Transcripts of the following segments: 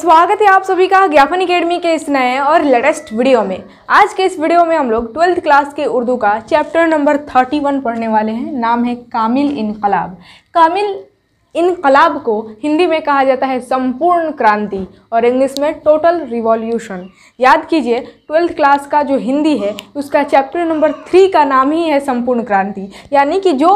स्वागत है आप सभी का ज्ञापन अकेडमी के इस नए और लेटेस्ट वीडियो में आज के इस वीडियो में हम लोग ट्वेल्थ क्लास के उर्दू का चैप्टर नंबर थर्टी वन पढ़ने वाले हैं नाम है कामिल इनकलाब कामिल इनकलाब को हिंदी में कहा जाता है संपूर्ण क्रांति और इंग्लिश में टोटल रिवॉल्यूशन याद कीजिए ट्वेल्थ क्लास का जो हिंदी है उसका चैप्टर नंबर थ्री का नाम ही है संपूर्ण क्रांति यानी कि जो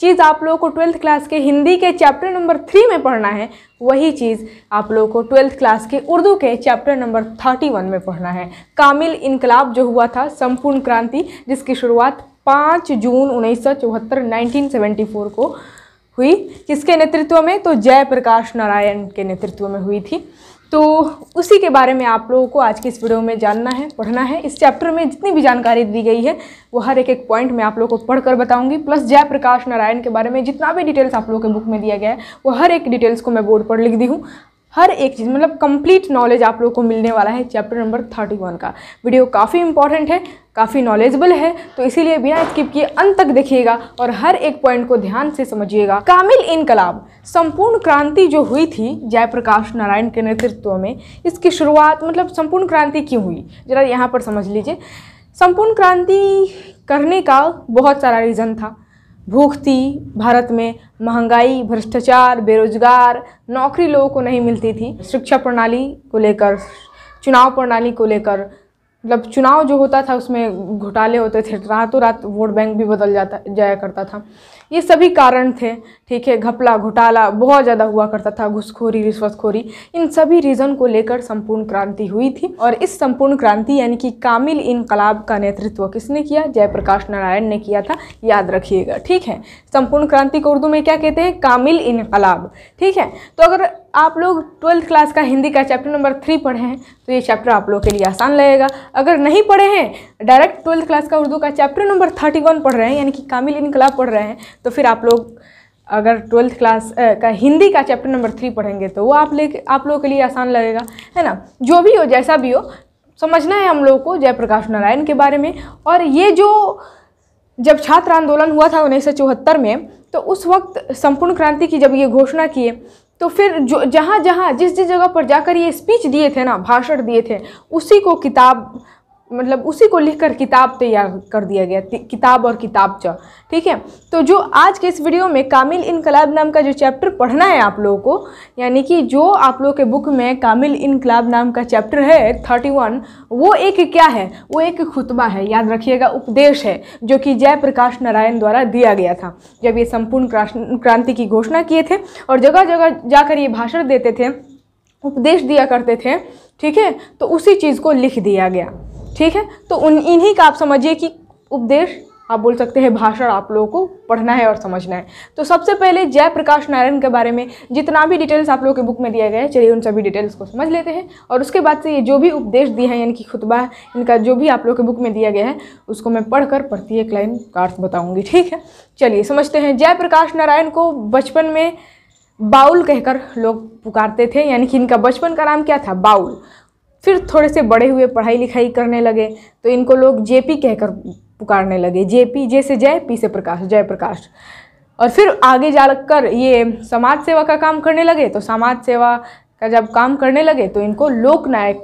चीज़ आप लोगों को ट्वेल्थ क्लास के हिंदी के चैप्टर नंबर थ्री में पढ़ना है वही चीज़ आप लोगों को ट्वेल्थ क्लास के उर्दू के चैप्टर नंबर थर्टी वन में पढ़ना है कामिल इनकलाब जो हुआ था संपूर्ण क्रांति जिसकी शुरुआत पाँच जून उन्नीस सौ चौहत्तर को हुई किसके नेतृत्व में तो जयप्रकाश नारायण के नेतृत्व में हुई थी तो उसी के बारे में आप लोगों को आज की इस वीडियो में जानना है पढ़ना है इस चैप्टर में जितनी भी जानकारी दी गई है वो हर एक एक पॉइंट मैं आप लोगों को पढ़कर बताऊंगी प्लस जयप्रकाश नारायण के बारे में जितना भी डिटेल्स आप लोगों के बुक में दिया गया है वो हर एक डिटेल्स को मैं बोर्ड पर लिख दी हूँ हर एक चीज़ मतलब कंप्लीट नॉलेज आप लोगों को मिलने वाला है चैप्टर नंबर थर्टी वन का वीडियो काफ़ी इंपॉर्टेंट है काफ़ी नॉलेजेबल है तो इसीलिए बिना स्किप किए अंत तक देखिएगा और हर एक पॉइंट को ध्यान से समझिएगा कामिल इनकलाब संपूर्ण क्रांति जो हुई थी जयप्रकाश नारायण के नेतृत्व में इसकी शुरुआत मतलब संपूर्ण क्रांति क्यों हुई जरा यहाँ पर समझ लीजिए संपूर्ण क्रांति करने का बहुत सारा रीज़न था भूख थी भारत में महंगाई भ्रष्टाचार बेरोजगार नौकरी लोगों को नहीं मिलती थी शिक्षा प्रणाली को लेकर चुनाव प्रणाली को लेकर मतलब चुनाव जो होता था उसमें घोटाले होते थे रातों रात वोट बैंक भी बदल जाता जाया करता था ये सभी कारण थे ठीक है घपला घोटाला बहुत ज़्यादा हुआ करता था घुसखोरी रिश्वतखोरी इन सभी रीज़न को लेकर संपूर्ण क्रांति हुई थी और इस संपूर्ण क्रांति यानी कि कामिल इनकलाब का नेतृत्व किसने किया जयप्रकाश नारायण ने किया था याद रखिएगा ठीक है संपूर्ण क्रांति को उर्दू में क्या कहते हैं कामिल इनकलाब ठीक है तो अगर आप लोग ट्वेल्थ क्लास का हिंदी का चैप्टर नंबर थ्री पढ़े हैं तो ये चैप्टर आप लोग के लिए आसान लगेगा अगर नहीं पढ़े हैं डायरेक्ट ट्वेल्थ क्लास का उर्दू का चैप्टर नंबर थर्टी वन पढ़ रहे हैं यानी कि कामिल इनकलाब पढ़ रहे हैं तो फिर आप लोग अगर ट्वेल्थ क्लास का हिंदी का चैप्टर नंबर थ्री पढ़ेंगे तो वो आप ले आप लोगों के लिए आसान लगेगा है ना जो भी हो जैसा भी हो समझना है हम लोगों को जयप्रकाश नारायण के बारे में और ये जो जब छात्र आंदोलन हुआ था उन्नीस में तो उस वक्त संपूर्ण क्रांति की जब ये घोषणा किए तो फिर जो जहाँ जहाँ जिस जिस जगह पर जाकर ये स्पीच दिए थे ना भाषण दिए थे उसी को किताब मतलब उसी को लिखकर किताब तैयार कर दिया गया किताब और किताब च ठीक है तो जो आज के इस वीडियो में कामिल इनकलाब नाम का जो चैप्टर पढ़ना है आप लोगों को यानी कि जो आप लोगों के बुक में कामिल इनकलाब नाम का चैप्टर है थर्टी वन वो एक क्या है वो एक खुतबा है याद रखिएगा उपदेश है जो कि जयप्रकाश नारायण द्वारा दिया गया था जब ये संपूर्ण क्रांति की घोषणा किए थे और जगह जगह जाकर ये भाषण देते थे उपदेश दिया करते थे ठीक है तो उसी चीज़ को लिख दिया गया ठीक है तो उन इन्हीं का आप समझिए कि उपदेश आप बोल सकते हैं भाषण आप लोगों को पढ़ना है और समझना है तो सबसे पहले जयप्रकाश नारायण के बारे में जितना भी डिटेल्स आप लोगों के बुक में दिया गया है चलिए उन सभी डिटेल्स को समझ लेते हैं और उसके बाद से ये जो भी उपदेश दिए हैं यानी कि खुतबा इनका जो भी आप लोगों के बुक में दिया गया है उसको मैं पढ़कर प्रत्येक लाइन का अर्थ बताऊँगी ठीक है चलिए समझते हैं जयप्रकाश नारायण को बचपन में बाउल कहकर लोग पुकारते थे यानी कि इनका बचपन का नाम क्या था बाउल फिर थोड़े से बड़े हुए पढ़ाई लिखाई करने लगे तो इनको लोग जेपी कहकर पुकारने लगे पी जे से जय पी से प्रकाश जय प्रकाश और फिर आगे जाकर ये समाज सेवा का काम करने लगे तो समाज सेवा का जब काम करने लगे तो इनको लोकनायक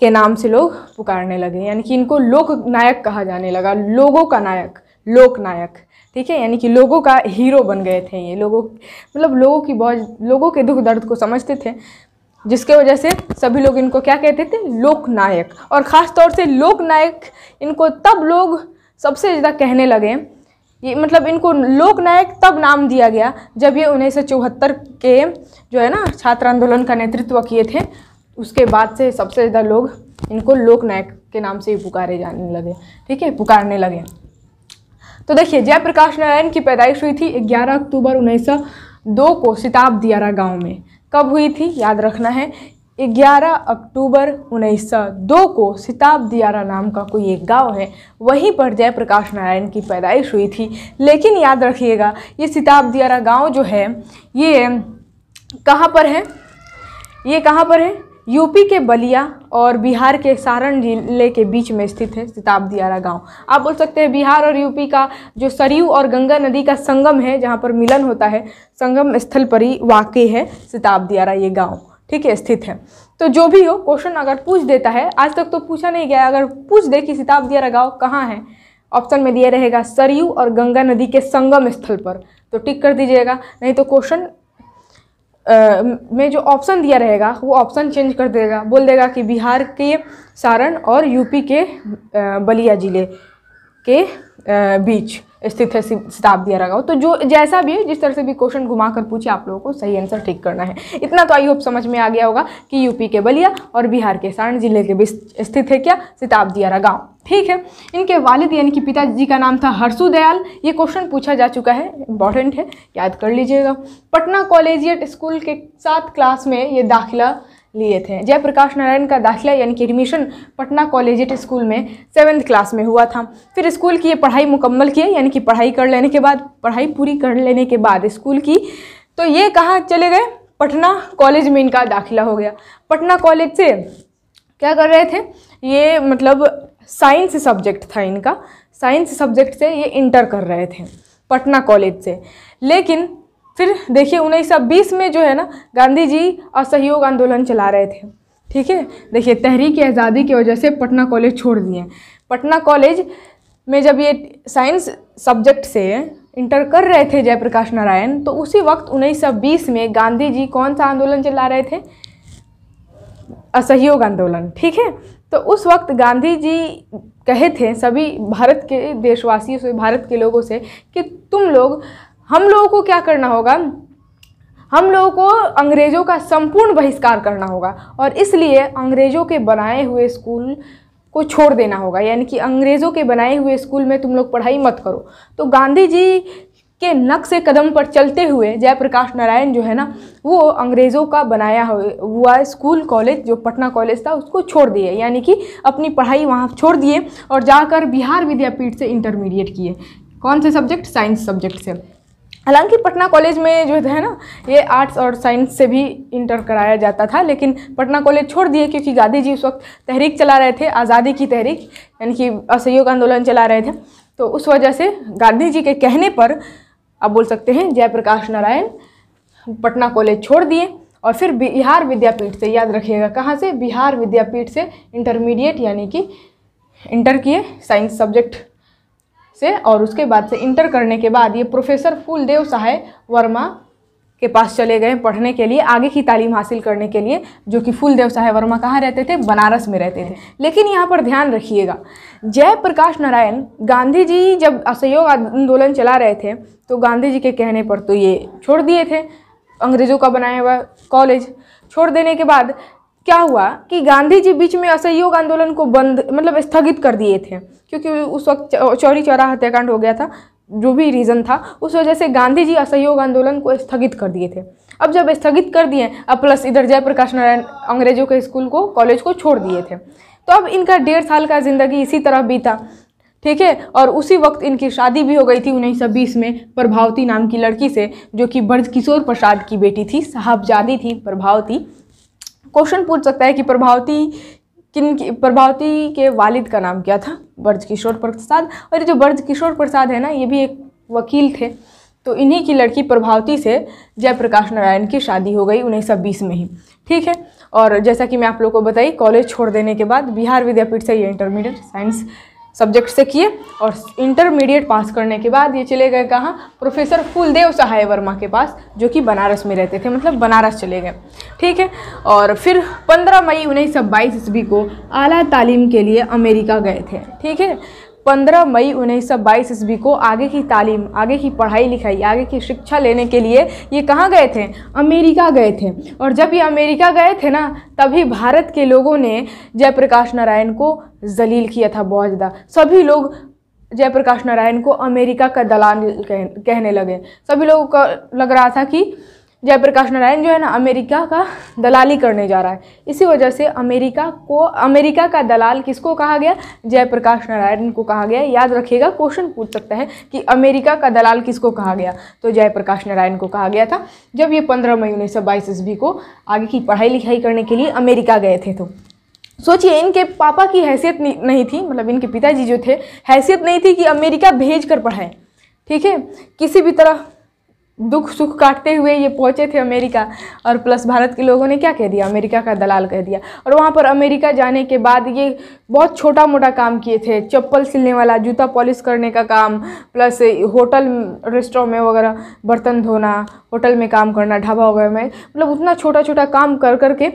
के नाम से लोग पुकारने लगे यानी कि इनको लोक नायक कहा जाने लगा लोगों का नायक लोकनायक ठीक है यानी कि लोगों का हीरो बन गए थे ये लोगों मतलब लोगों की बहुत लोगों के दुख दर्द को समझते थे जिसके वजह से सभी लोग इनको क्या कहते थे लोकनायक और ख़ास तौर से लोकनायक इनको तब लोग सबसे ज़्यादा कहने लगे ये मतलब इनको लोकनायक तब नाम दिया गया जब ये उन्नीस के जो है ना छात्र आंदोलन का नेतृत्व किए थे उसके बाद से सबसे ज़्यादा लोग इनको लोकनायक के नाम से ही पुकारे जाने लगे ठीक है पुकारने लगे तो देखिए जयप्रकाश नारायण की पैदाइश हुई थी 11 अक्टूबर 1902 को सिताब दियारा गांव में कब हुई थी याद रखना है 11 अक्टूबर उन्नीस दो को सिताब दियारा नाम का कोई एक गांव है वहीं पर जयप्रकाश नारायण की पैदाइश हुई थी लेकिन याद रखिएगा ये सिताब दियारा गांव जो है ये कहाँ पर है ये कहाँ पर है यूपी के बलिया और बिहार के सारण जिले के बीच में स्थित है सिताब दियारा गांव आप बोल सकते हैं बिहार और यूपी का जो सरयू और गंगा नदी का संगम है जहां पर मिलन होता है संगम स्थल पर ही वाक़ है सिताब दियारा ये गांव ठीक है स्थित है तो जो भी हो क्वेश्चन अगर पूछ देता है आज तक तो पूछा नहीं गया अगर पूछ दे कि सिताब दियारा गाँव कहाँ है ऑप्शन में दिया रहेगा सरयू और गंगा नदी के संगम स्थल पर तो टिक कर दीजिएगा नहीं तो क्वेश्चन में जो ऑप्शन दिया रहेगा वो ऑप्शन चेंज कर देगा बोल देगा कि बिहार के सारण और यूपी के बलिया ज़िले के बीच स्थित है शताब्दी अरागाव तो जो जैसा भी है जिस तरह से भी क्वेश्चन घुमा कर पूछे आप लोगों को सही आंसर ठीक करना है इतना तो आई होप समझ में आ गया होगा कि यूपी के बलिया और बिहार के सारण जिले के बीच स्थित है क्या शताब्दी अरागाव ठीक है इनके वालिद यानी कि पिताजी का नाम था हर्षु दयाल ये क्वेश्चन पूछा जा चुका है इंपॉर्टेंट है याद कर लीजिएगा पटना कॉलेजिएट स्कूल के साथ क्लास में ये दाखिला लिए थे जयप्रकाश नारायण का दाखिला यानी कि एडमिशन पटना कॉलेजिएट स्कूल में सेवन्थ क्लास में हुआ था फिर स्कूल की ये पढ़ाई मुकम्मल किए यानी कि पढ़ाई कर लेने के बाद पढ़ाई पूरी कर लेने के बाद स्कूल की तो ये कहाँ चले गए पटना कॉलेज में इनका दाखिला हो गया पटना कॉलेज से क्या कर रहे थे ये मतलब साइंस सब्जेक्ट था इनका साइंस सब्जेक्ट से ये इंटर कर रहे थे पटना कॉलेज से लेकिन फिर देखिए उन्नीस में जो है ना गांधी जी असहयोग आंदोलन चला रहे थे ठीक है देखिए तहरीक आज़ादी की वजह से पटना कॉलेज छोड़ दिए पटना कॉलेज में जब ये साइंस सब्जेक्ट से इंटर कर रहे थे जयप्रकाश नारायण तो उसी वक्त 1920 में गांधी जी कौन सा आंदोलन चला रहे थे असहयोग आंदोलन ठीक है तो उस वक्त गांधी जी कहे थे सभी भारत के देशवासियों से भारत के लोगों से कि तुम लोग हम लोगों को क्या करना होगा हम लोगों को अंग्रेज़ों का संपूर्ण बहिष्कार करना होगा और इसलिए अंग्रेज़ों के बनाए हुए स्कूल को छोड़ देना होगा यानी कि अंग्रेज़ों के बनाए हुए स्कूल में तुम लोग पढ़ाई मत करो तो गांधी जी के नक्श कदम पर चलते हुए जयप्रकाश नारायण जो है ना वो अंग्रेज़ों का बनाया हुआ स्कूल कॉलेज जो पटना कॉलेज था उसको छोड़ दिए यानी कि अपनी पढ़ाई वहाँ छोड़ दिए और जाकर बिहार विद्यापीठ से इंटरमीडिएट किए कौन से सब्जेक्ट साइंस सब्जेक्ट से हालांकि पटना कॉलेज में जो है ना ये आर्ट्स और साइंस से भी इंटर कराया जाता था लेकिन पटना कॉलेज छोड़ दिए क्योंकि गांधी जी उस वक्त तहरीक चला रहे थे आज़ादी की तहरीक यानी कि असहयोग आंदोलन चला रहे थे तो उस वजह से गांधी जी के कहने पर आप बोल सकते हैं जयप्रकाश नारायण पटना कॉलेज छोड़ दिए और फिर बिहार विद्यापीठ से याद रखिएगा कहाँ से बिहार विद्यापीठ से इंटरमीडिएट यानी कि इंटर किए साइंस सब्जेक्ट से और उसके बाद से इंटर करने के बाद ये प्रोफेसर फूलदेव सहाय वर्मा के पास चले गए पढ़ने के लिए आगे की तालीम हासिल करने के लिए जो कि फूलदेव साहेब वर्मा कहाँ रहते थे बनारस में रहते थे लेकिन यहाँ पर ध्यान रखिएगा जयप्रकाश नारायण गांधी जी जब असहयोग आंदोलन चला रहे थे तो गांधी जी के कहने पर तो ये छोड़ दिए थे अंग्रेज़ों का बनाया हुआ कॉलेज छोड़ देने के बाद क्या हुआ कि गांधी जी बीच में असहयोग आंदोलन को बंद मतलब स्थगित कर दिए थे क्योंकि उस वक्त चौरी चौरा हत्याकांड हो गया था जो भी रीज़न था उस वजह से गांधी जी असहयोग आंदोलन को स्थगित कर दिए थे अब जब स्थगित कर दिए अब प्लस इधर जयप्रकाश नारायण अंग्रेजों के स्कूल को कॉलेज को छोड़ दिए थे तो अब इनका डेढ़ साल का ज़िंदगी इसी तरह बीता ठीक है और उसी वक्त इनकी शादी भी हो गई थी उन्नीस सौ बीस में प्रभावती नाम की लड़की से जो कि ब्रज किशोर प्रसाद की बेटी थी साहबजादी थी प्रभावती क्वेश्चन पूछ सकता है कि प्रभावती किन प्रभावती के वालिद का नाम क्या था ब्रज किशोर प्रसाद और ये जो ब्रज किशोर प्रसाद है ना ये भी एक वकील थे तो इन्हीं की लड़की प्रभावती से जयप्रकाश नारायण की शादी हो गई उन्नीस सौ बीस में ही ठीक है और जैसा कि मैं आप लोग को बताई कॉलेज छोड़ देने के बाद बिहार विद्यापीठ से ये इंटरमीडिएट साइंस सब्जेक्ट से किए और इंटरमीडिएट पास करने के बाद ये चले गए कहाँ प्रोफेसर फुलदेव सहाय वर्मा के पास जो कि बनारस में रहते थे मतलब बनारस चले गए ठीक है और फिर 15 मई उन्नीस सौ बाईस ईस्वी को आला तालीम के लिए अमेरिका गए थे ठीक है 15 मई उन्नीस सौ बाईस ईस्वी को आगे की तालीम आगे की पढ़ाई लिखाई आगे की शिक्षा लेने के लिए ये कहाँ गए थे अमेरिका गए थे और जब ये अमेरिका गए थे ना तभी भारत के लोगों ने जयप्रकाश नारायण को जलील किया था बहुत ज़्यादा सभी लोग जयप्रकाश नारायण को अमेरिका का दलाल कह, कहने लगे सभी लोगों को लग रहा था कि जयप्रकाश नारायण जो है ना अमेरिका का दलाली करने जा रहा है इसी वजह से अमेरिका को अमेरिका का दलाल किसको कहा गया जयप्रकाश नारायण को कहा गया याद रखिएगा क्वेश्चन पूछ सकता है कि अमेरिका का दलाल किसको कहा गया तो जयप्रकाश नारायण को कहा गया था जब ये पंद्रह मई उन्नीस सौ बाईस ईस्वी को आगे की पढ़ाई लिखाई करने के लिए अमेरिका गए थे तो सोचिए इनके पापा की हैसियत नहीं थी मतलब इनके पिताजी जो थे हैसियत नहीं थी कि अमेरिका भेज कर पढ़ाएँ ठीक है किसी भी तरह दुख सुख काटते हुए ये पहुँचे थे अमेरिका और प्लस भारत के लोगों ने क्या कह दिया अमेरिका का दलाल कह दिया और वहाँ पर अमेरिका जाने के बाद ये बहुत छोटा मोटा काम किए थे चप्पल सिलने वाला जूता पॉलिश करने का काम प्लस होटल रेस्टोरेंट में वगैरह बर्तन धोना होटल में काम करना ढाबा वगैरह में मतलब उतना छोटा छोटा काम कर कर के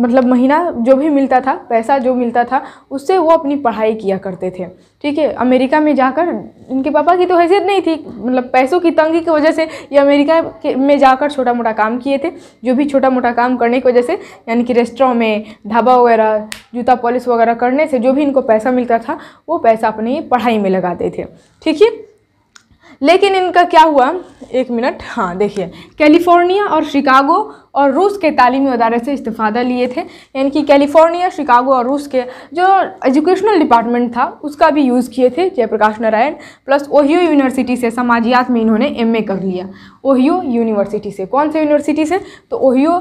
मतलब महीना जो भी मिलता था पैसा जो मिलता था उससे वो अपनी पढ़ाई किया करते थे ठीक है अमेरिका में जाकर इनके पापा की तो हैसियत नहीं थी मतलब पैसों की तंगी की वजह से ये अमेरिका में जाकर छोटा मोटा काम किए थे जो भी छोटा मोटा काम करने की वजह से यानी कि रेस्टोरों में ढाबा वगैरह जूता पॉलिश वगैरह करने से जो भी इनको पैसा मिलता था वो पैसा अपनी पढ़ाई में लगाते थे ठीक है लेकिन इनका क्या हुआ एक मिनट हाँ देखिए कैलिफोर्निया और शिकागो और रूस के तालीमी अदारे से इस्तीफ़ा लिए थे यानी कि कैलिफोर्निया शिकागो और रूस के जो एजुकेशनल डिपार्टमेंट था उसका भी यूज़ किए थे Jayaprakash Narayan plus Ohio university से समाजियात में इन्होंने एम कर लिया ओहियो यूनिवर्सिटी से कौन से यूनिवर्सिटी से तो ओहियो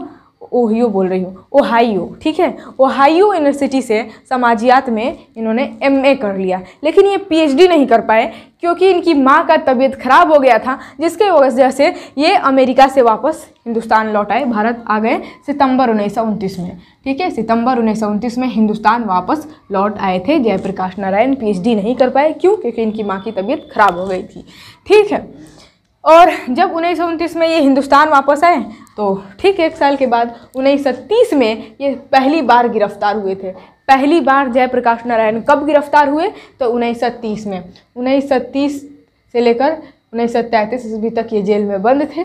ओहियो बोल रही हूँ ओहाइयो ठीक है ओहाइयो यूनिवर्सिटी से समाजियात में इन्होंने एमए कर लिया लेकिन ये पीएचडी नहीं कर पाए क्योंकि इनकी माँ का तबीयत खराब हो गया था जिसके वजह से ये अमेरिका से वापस हिंदुस्तान लौट आए भारत आ गए सितंबर उन्नीस में ठीक है सितंबर उन्नीस में हिंदुस्तान वापस लौट आए थे जयप्रकाश नारायण पी नहीं कर पाए क्यों क्योंकि इनकी माँ की तबीयत खराब हो गई थी ठीक है और जब उन्नीस में ये हिंदुस्तान वापस आए तो ठीक एक साल के बाद उन्नीस में ये पहली बार गिरफ्तार हुए थे पहली बार जयप्रकाश नारायण कब गिरफ्तार हुए तो उन्नीस में उन्नीस से लेकर उन्नीस ईस्वी तक ये जेल में बंद थे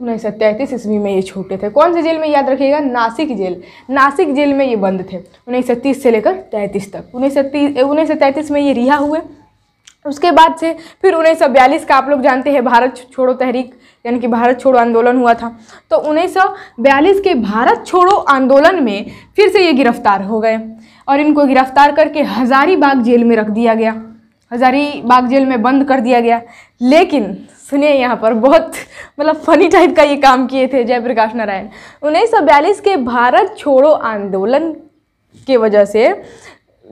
उन्नीस सौ तैंतीस ईस्वी में ये छूटे थे कौन से जेल में याद रखिएगा नासिक जेल नासिक जेल में ये बंद थे उन्नीस सौ तीस से लेकर तैंतीस तक उन्नीस सौ तीस उन्नीस सौ तैंतीस में ये रिहा हुए उसके बाद से फिर उन्नीस सौ बयालीस का आप लोग जानते हैं भारत छोड़ो तहरीक यानी कि भारत छोड़ो आंदोलन हुआ था तो उन्नीस सौ बयालीस के भारत छोड़ो आंदोलन में फिर से ये गिरफ्तार हो गए और इनको गिरफ्तार करके हज़ारीबाग जेल में रख दिया गया हज़ारीबाग जेल में बंद कर दिया गया लेकिन सुनिए यहाँ पर बहुत मतलब फनी टाइप का ये काम किए थे जयप्रकाश नारायण उन्नीस के भारत छोड़ो आंदोलन के वजह से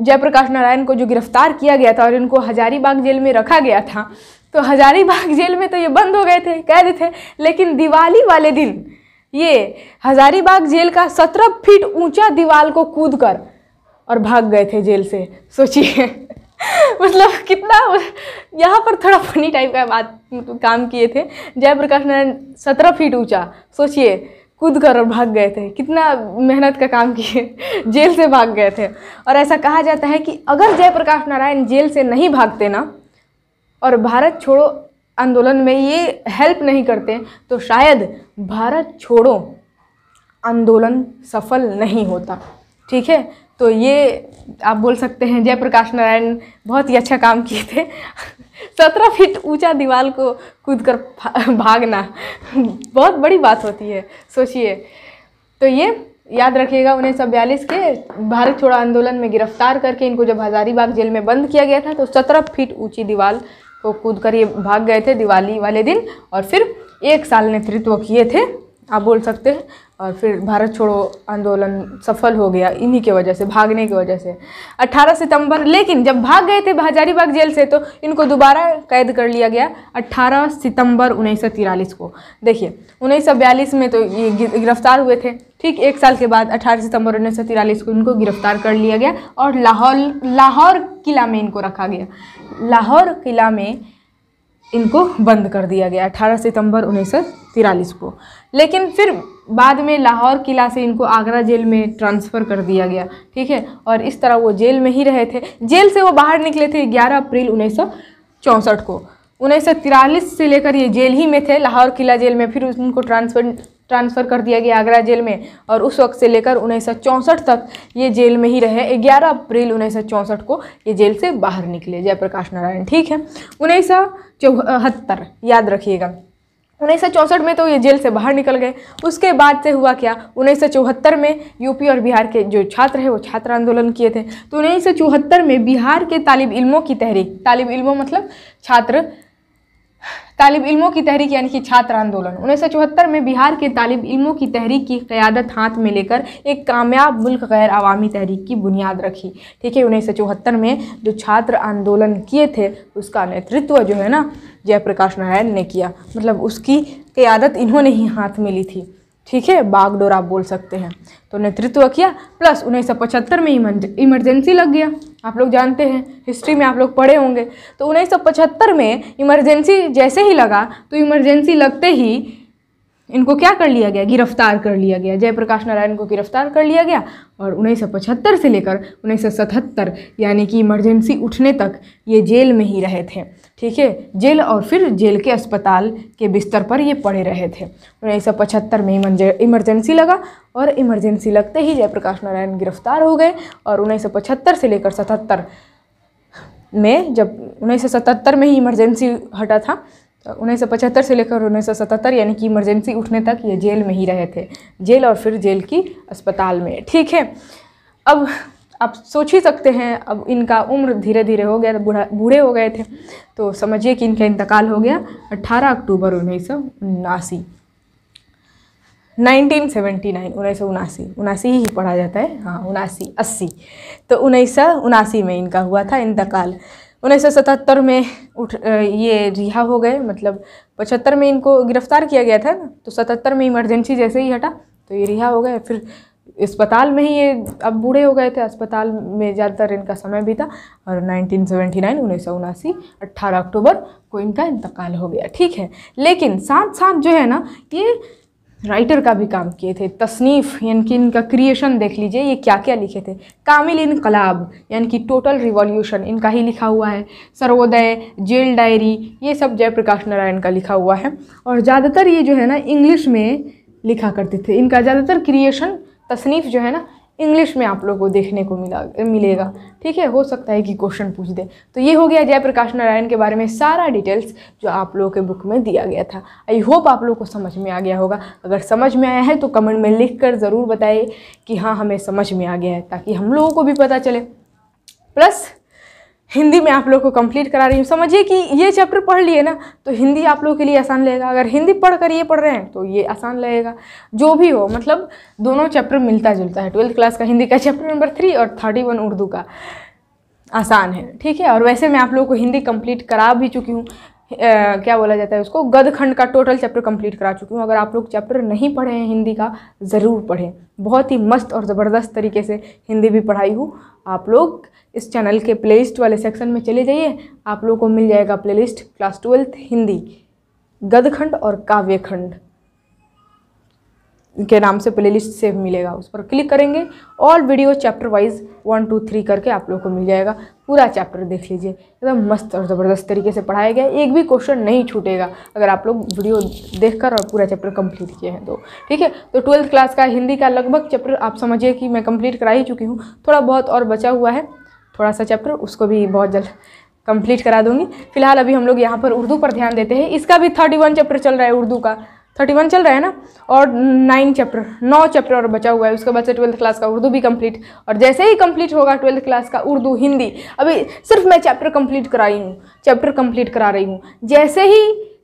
जयप्रकाश नारायण को जो गिरफ्तार किया गया था और इनको हजारीबाग जेल में रखा गया था तो हजारीबाग जेल में तो ये बंद हो गए थे कैद थे लेकिन दिवाली वाले दिन ये हजारीबाग जेल का सत्रह फीट ऊंचा दीवाल को कूद कर और भाग गए थे जेल से सोचिए मतलब कितना यहाँ पर थोड़ा फनी टाइप का बात काम किए थे जयप्रकाश नारायण सत्रह फीट ऊंचा सोचिए कूद कर और भाग गए थे कितना मेहनत का काम किए जेल से भाग गए थे और ऐसा कहा जाता है कि अगर जयप्रकाश नारायण जेल से नहीं भागते ना और भारत छोड़ो आंदोलन में ये हेल्प नहीं करते तो शायद भारत छोड़ो आंदोलन सफल नहीं होता ठीक है तो ये आप बोल सकते हैं जयप्रकाश नारायण बहुत ही अच्छा काम किए थे सत्रह फीट ऊंचा दीवार को कूद कर भागना बहुत बड़ी बात होती है सोचिए तो ये याद रखिएगा उन्नीस सौ बयालीस के भारत छोड़ो आंदोलन में गिरफ्तार करके इनको जब हज़ारीबाग जेल में बंद किया गया था तो सत्रह फीट ऊंची दीवार को कूद कर ये भाग गए थे दिवाली वाले दिन और फिर एक साल नेतृत्व किए थे आप बोल सकते हैं और फिर भारत छोड़ो आंदोलन सफल हो गया इन्हीं के वजह से भागने की वजह से 18 सितंबर लेकिन जब भाग गए थे हजारीबाग जेल से तो इनको दोबारा कैद कर लिया गया 18 सितंबर उन्नीस को देखिए उन्नीस में तो ये गिरफ्तार हुए थे ठीक एक साल के बाद 18 सितंबर उन्नीस को इनको गिरफ्तार कर लिया गया और लाहौर लाहौर किला में इनको रखा गया लाहौर किला में इनको बंद कर दिया गया 18 सितंबर उन्नीस को लेकिन फिर बाद में लाहौर किला से इनको आगरा जेल में ट्रांसफ़र कर दिया गया ठीक है और इस तरह वो जेल में ही रहे थे जेल से वो बाहर निकले थे 11 अप्रैल उन्नीस को उन्नीस से लेकर ये जेल ही में थे लाहौर किला जेल में फिर उनको ट्रांसफ़र ट्रांसफ़र कर दिया गया आगरा जेल में और उस वक्त से लेकर उन्नीस तक ये जेल में ही रहे 11 अप्रैल उन्नीस को ये जेल से बाहर निकले जयप्रकाश नारायण ठीक है उन्नीस याद रखिएगा उन्नीस में तो ये जेल से बाहर निकल गए उसके बाद से हुआ क्या उन्नीस में यूपी और बिहार के जो छात्र है वो छात्र आंदोलन किए थे तो उन्नीस में बिहार के तालिब इल्मों की तहरीक तालिब इल्मों मतलब छात्र तालिब इल्मों की तहरीक यानी कि छात्र आंदोलन उन्नीस सौ चौहत्तर में बिहार के तालिब इल्मों की तहरीक की क़्यादत हाथ में लेकर एक कामयाब मुल्क गैर अवामी तहरीक की बुनियाद रखी ठीक है उन्नीस सौ चौहत्तर में जो छात्र आंदोलन किए थे उसका नेतृत्व जो है ना जयप्रकाश नारायण ने किया मतलब उसकी क़्यादत इन्होंने ही हाथ में ली थी ठीक है बागडोर आप बोल सकते हैं तो नेतृत्व किया प्लस उन्नीस सौ पचहत्तर में इमरजेंसी लग गया आप लोग जानते हैं हिस्ट्री में आप लोग पढ़े होंगे तो उन्नीस सौ पचहत्तर में इमरजेंसी जैसे ही लगा तो इमरजेंसी लगते ही इनको क्या कर लिया गया गिरफ्तार कर लिया गया जयप्रकाश नारायण को गिरफ्तार कर लिया गया और पचहत्तर से लेकर सतहत्तर यानी कि इमरजेंसी उठने तक ये जेल में ही रहे थे ठीक है जेल और फिर जेल के अस्पताल के बिस्तर पर ये पड़े रहे थे पचहत्तर में इमरजेंसी लगा और इमरजेंसी लगते ही जयप्रकाश नारायण गिरफ्तार हो गए और पचहत्तर से लेकर सतहत्तर में जब सतहत्तर में ही इमरजेंसी हटा था उन्नीस सौ पचहत्तर से लेकर उन्नीस सौ सतहत्तर यानी कि इमरजेंसी उठने तक ये जेल में ही रहे थे जेल और फिर जेल की अस्पताल में ठीक है अब आप सोच ही सकते हैं अब इनका उम्र धीरे धीरे हो गया तो बूढ़ा बूढ़े हो गए थे तो समझिए कि इनका इंतकाल हो गया 18 अक्टूबर उन्नीस सौ उन्नासी नाइनटीन सेवेंटी नाइन उन्नीस सौ उनासी उनासी ही पढ़ा जाता है हाँ उनासी अस्सी तो उन्नीस सौ उनासी में इनका हुआ था इंतकाल 1977 में उठ ये रिहा हो गए मतलब पचहत्तर में इनको गिरफ्तार किया गया था ना तो सतहत्तर में इमरजेंसी जैसे ही हटा तो ये रिहा हो गए फिर अस्पताल में ही ये अब बूढ़े हो गए थे अस्पताल में ज़्यादातर इनका समय भी था और 1979 उन्नीस सौ उनासी अट्ठारह अक्टूबर को इनका इंतकाल हो गया ठीक है लेकिन साथ साथ जो है ना ये राइटर का भी काम किए थे तसनीफ़ यानी कि इनका क्रिएशन देख लीजिए ये क्या क्या लिखे थे कामिल इनकलाब यानी कि टोटल रिवॉल्यूशन इनका ही लिखा हुआ है सर्वोदय जेल डायरी ये सब जयप्रकाश नारायण का लिखा हुआ है और ज़्यादातर ये जो है ना इंग्लिश में लिखा करते थे इनका ज़्यादातर क्रिएशन तसनीफ़ जो है ना इंग्लिश में आप लोग को देखने को मिला मिलेगा ठीक है हो सकता है कि क्वेश्चन पूछ दे तो ये हो गया जयप्रकाश नारायण के बारे में सारा डिटेल्स जो आप लोगों के बुक में दिया गया था आई होप आप लोगों को समझ में आ गया होगा अगर समझ में आया है तो कमेंट में लिख कर ज़रूर बताइए कि हाँ हमें समझ में आ गया है ताकि हम लोगों को भी पता चले प्लस हिंदी में आप लोग को कंप्लीट करा रही हूँ समझिए कि ये चैप्टर पढ़ लिए ना तो हिंदी आप लोगों के लिए आसान लगेगा अगर हिंदी पढ़ कर ये पढ़ रहे हैं तो ये आसान लगेगा जो भी हो मतलब दोनों चैप्टर मिलता जुलता है ट्वेल्थ क्लास का हिंदी का चैप्टर नंबर थ्री और थर्टी वन उर्दू का आसान है ठीक है और वैसे मैं आप लोगों को हिंदी कंप्लीट करा भी चुकी हूँ आ, क्या बोला जाता है उसको गदखंड का टोटल चैप्टर कंप्लीट करा चुकी हूँ अगर आप लोग चैप्टर नहीं पढ़े हैं हिंदी का ज़रूर पढ़ें बहुत ही मस्त और ज़बरदस्त तरीके से हिंदी भी पढ़ाई हूँ आप लोग इस चैनल के प्लेलिस्ट वाले सेक्शन में चले जाइए आप लोगों को मिल जाएगा प्लेलिस्ट क्लास ट्वेल्थ हिंदी गदखंड और काव्यखंड के नाम से प्लेलिस्ट से मिलेगा उस पर क्लिक करेंगे और video chapter wise one two three करके आप लोगों को मिल जाएगा पूरा चैप्टर देख लीजिए एकदम तो मस्त और ज़बरदस्त तरीके से पढ़ाया गया एक भी क्वेश्चन नहीं छूटेगा अगर आप लोग वीडियो देखकर और पूरा चैप्टर कंप्लीट किए हैं तो ठीक है तो ट्वेल्थ क्लास का हिंदी का लगभग चैप्टर आप समझिए कि मैं कंप्लीट करा ही चुकी हूँ थोड़ा बहुत और बचा हुआ है थोड़ा सा चैप्टर उसको भी बहुत जल्द कंप्लीट करा दूँगी फिलहाल अभी हम लोग यहाँ पर उर्दू पर ध्यान देते हैं इसका भी थर्टी वन चैप्टर चल रहा है उर्दू का थर्टी वन चल रहा है ना और नाइन चैप्टर नौ चैप्टर और बचा हुआ है उसके बाद से ट्वेल्थ क्लास का उर्दू भी कंप्लीट और जैसे ही कंप्लीट होगा ट्वेल्थ क्लास का उर्दू हिंदी अभी सिर्फ मैं चैप्टर कंप्लीट कराई हूँ चैप्टर कंप्लीट करा रही हूँ जैसे ही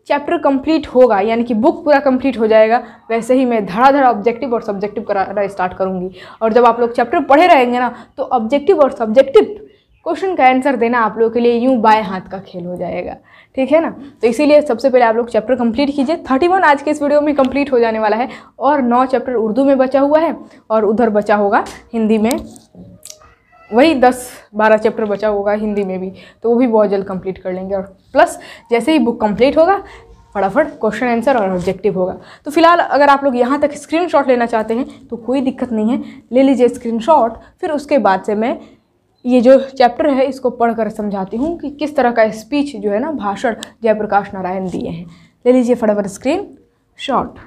चैप्टर कंप्लीट होगा यानी कि बुक पूरा कंप्लीट हो जाएगा वैसे ही मैं धड़ाधड़ा ऑब्जेक्टिव और सब्जेक्टिव कराना स्टार्ट करूँगी और जब आप लोग चैप्टर पढ़े रहेंगे ना तो ऑब्जेक्टिव और सब्जेक्टिव क्वेश्चन का आंसर देना आप लोगों के लिए यूँ बाय हाथ का खेल हो जाएगा ठीक है ना तो इसीलिए सबसे पहले आप लोग चैप्टर कंप्लीट कीजिए थर्टी वन आज के इस वीडियो में कंप्लीट हो जाने वाला है और नौ चैप्टर उर्दू में बचा हुआ है और उधर बचा होगा हिंदी में वही दस बारह चैप्टर बचा होगा हिंदी में भी तो वो भी बहुत जल्द कम्प्लीट कर लेंगे और प्लस जैसे ही बुक कम्प्लीट होगा फटाफट क्वेश्चन आंसर और ऑब्जेक्टिव होगा तो फिलहाल अगर आप लोग यहाँ तक स्क्रीनशॉट लेना चाहते हैं तो कोई दिक्कत नहीं है ले लीजिए स्क्रीनशॉट फिर उसके बाद से मैं ये जो चैप्टर है इसको पढ़कर समझाती हूँ कि किस तरह का स्पीच जो है ना भाषण जयप्रकाश नारायण दिए हैं ले लीजिए फटाफट स्क्रीन शॉट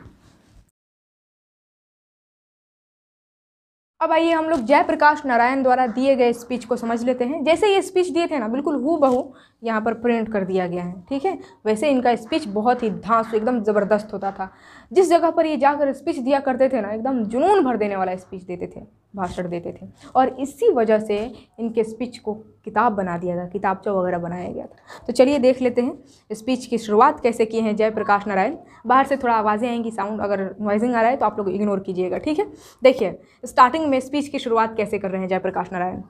अब आइए हम लोग जयप्रकाश नारायण द्वारा दिए गए स्पीच को समझ लेते हैं जैसे ये स्पीच दिए थे ना बिल्कुल हु बहू यहाँ पर प्रिंट कर दिया गया है ठीक है वैसे इनका स्पीच बहुत ही धांस एकदम ज़बरदस्त होता था जिस जगह पर ये जाकर स्पीच दिया करते थे ना एकदम जुनून भर देने वाला स्पीच देते थे भाषण देते थे और इसी वजह से इनके स्पीच को किताब बना दिया था किताबचा वगैरह बनाया गया था तो चलिए देख लेते हैं स्पीच की शुरुआत कैसे किए हैं जयप्रकाश नारायण बाहर से थोड़ा आवाज़ें आएंगी साउंड अगर नॉइजिंग आ रहा है तो आप लोग इग्नोर कीजिएगा ठीक है देखिए स्टार्टिंग में स्पीच की शुरुआत कैसे कर रहे हैं जयप्रकाश नारायण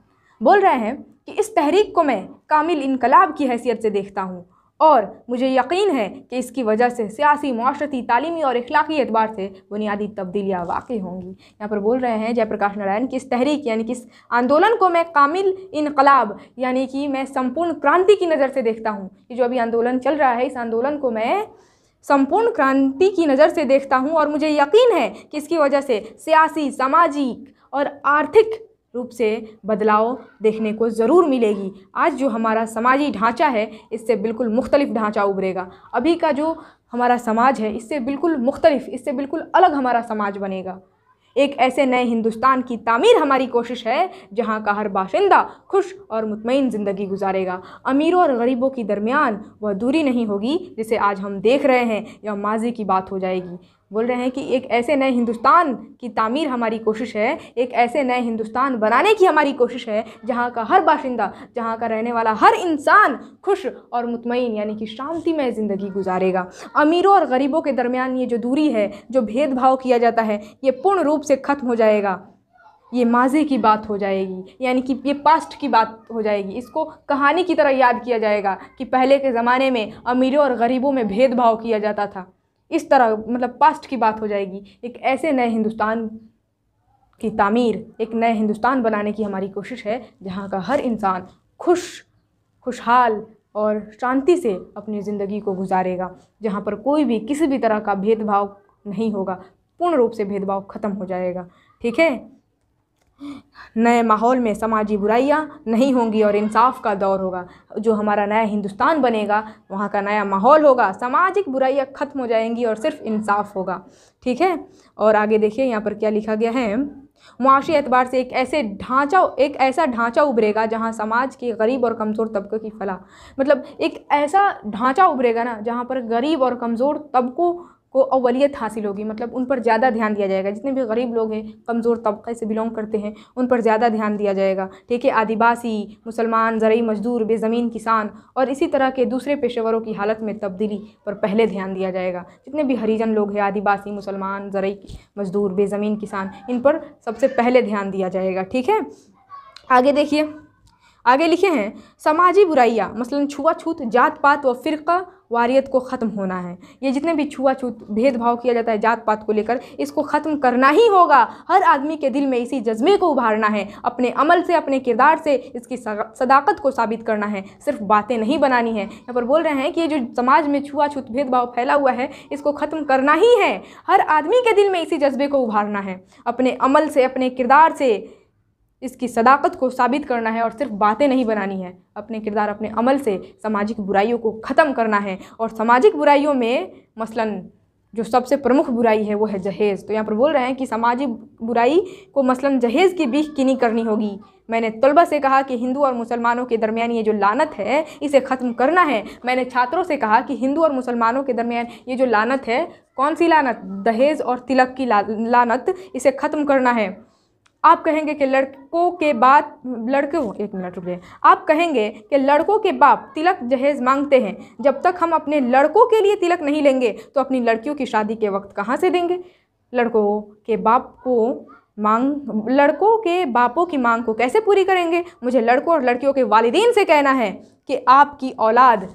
बोल रहे हैं कि इस तहरीक को मैं कामिल इनकलाब की हैसियत से देखता हूँ और मुझे यकीन है कि इसकी वजह से सियासी माशरती तालीमी और इखलाकी एतबार से बुनियादी तब्दीलियाँ वाकई होंगी यहाँ पर बोल रहे हैं जयप्रकाश नारायण कि इस तहरीक यानी कि इस आंदोलन को मैं कामिल इनकलाब यानी कि मैं संपूर्ण क्रांति की नज़र से देखता हूँ कि जो अभी आंदोलन चल रहा है इस आंदोलन को मैं संपूर्ण क्रांति की नज़र से देखता हूँ और मुझे यकीन है कि इसकी वजह से सियासी सामाजिक और आर्थिक रूप से बदलाव देखने को ज़रूर मिलेगी आज जो हमारा समाजी ढांचा है इससे बिल्कुल मुख्तलिफ ढांचा उभरेगा अभी का जो हमारा समाज है इससे बिल्कुल मुख्तलिफ इससे बिल्कुल अलग हमारा समाज बनेगा एक ऐसे नए हिंदुस्तान की तामीर हमारी कोशिश है जहाँ का हर बाशिंदा खुश और मुतमिन ज़िंदगी गुजारेगा अमीरों और गरीबों के दरमियान वह दूरी नहीं होगी जिसे आज हम देख रहे हैं या माजी की बात हो जाएगी बोल रहे हैं कि एक ऐसे नए हिंदुस्तान की तामीर हमारी कोशिश है एक ऐसे नए हिंदुस्तान बनाने की हमारी कोशिश है जहाँ का हर बाशिंदा जहाँ का रहने वाला हर इंसान खुश और मुतमिन यानी कि शांतिमय ज़िंदगी गुजारेगा अमीरों और गरीबों के दरमियान ये जो दूरी है जो भेदभाव किया जाता है ये पूर्ण रूप से ख़त्म हो जाएगा ये माजे की बात हो जाएगी यानी कि ये पास्ट की बात हो जाएगी इसको कहानी की तरह याद किया जाएगा कि पहले के ज़माने में अमीरों और गरीबों में भेदभाव किया जाता था इस तरह मतलब पास्ट की बात हो जाएगी एक ऐसे नए हिंदुस्तान की तामीर एक नए हिंदुस्तान बनाने की हमारी कोशिश है जहाँ का हर इंसान खुश खुशहाल और शांति से अपनी ज़िंदगी को गुजारेगा जहाँ पर कोई भी किसी भी तरह का भेदभाव नहीं होगा पूर्ण रूप से भेदभाव ख़त्म हो जाएगा ठीक है नए माहौल में समाजी बुराइयाँ नहीं होंगी और इंसाफ का दौर होगा जो हमारा नया हिंदुस्तान बनेगा वहाँ का नया माहौल होगा सामाजिक बुराइयाँ ख़त्म हो जाएंगी और सिर्फ इंसाफ होगा ठीक है और आगे देखिए यहाँ पर क्या लिखा गया है मुआशी एतबार से एक ऐसे ढांचा एक ऐसा ढांचा उभरेगा जहां समाज के गरीब और कमज़ोर तबकों की फला मतलब एक ऐसा ढांचा उभरेगा ना जहाँ पर गरीब और कमज़ोर तबकों को अवलियत हासिल होगी मतलब उन पर ज़्यादा ध्यान दिया जाएगा जितने भी गरीब लोग हैं कमज़ोर तबके से बिलोंग करते हैं उन पर ज़्यादा ध्यान दिया जाएगा ठीक है आदिवासी मुसलमान ज़रूरी मजदूर बेज़मीन किसान और इसी तरह के दूसरे पेशेवरों की हालत में तब्दीली पर पहले ध्यान दिया जाएगा जितने भी हरिजन लोग हैं आदिवासी मुसलमान ज़रूरी मजदूर बेज़मीन किसान इन पर सबसे पहले ध्यान दिया जाएगा ठीक है आगे देखिए आगे लिखे हैं समाजी बुराइयाँ मसलन छुआछूत जात पात व फ़िरका वारियत को ख़त्म होना है ये जितने भी छुआछूत भेदभाव किया जाता है जात पात को लेकर इसको ख़त्म करना ही होगा हर आदमी के दिल में इसी जज्बे को उभारना है अपने अमल से अपने किरदार से इसकी सदाकत को साबित करना है सिर्फ बातें नहीं बनानी है यहाँ पर बोल रहे हैं कि ये जो समाज में छुआछूत भेदभाव फैला हुआ है इसको ख़त्म करना ही है हर आदमी के दिल में इसी जज्बे को उभारना है अपने अमल से अपने किरदार से इसकी सदाकत को साबित करना है और सिर्फ बातें नहीं बनानी है अपने किरदार अपने अमल से सामाजिक बुराइयों को ख़त्म करना है और सामाजिक बुराइयों में मसलन जो सबसे प्रमुख बुराई है वो है जहेज़ तो यहाँ पर बोल रहे हैं कि सामाजिक बुराई को मसलन जहेज़ की बीख किनी करनी होगी मैंने तलबा से कहा कि हिंदू और मुसलमानों के दरमियान ये जो लानत है इसे ख़त्म करना है मैंने छात्रों से कहा कि हिंदू और मुसलमानों के दरमियान ये जो लानत है कौन सी लानत दहेज़ और तिलक की ला, लानत इसे ख़त्म करना है आप कहेंगे कि लड़कों के बाद लड़कों एक मिनट रुक जाए आप कहेंगे कि लड़कों के बाप तिलक जहेज मांगते हैं जब तक हम अपने लड़कों के लिए तिलक नहीं लेंगे तो अपनी लड़कियों की शादी के वक्त कहाँ से देंगे लड़कों के बाप को मांग लड़कों के बापों की मांग को कैसे पूरी करेंगे मुझे लड़कों और लड़कियों के वालदेन से कहना है कि आपकी औलाद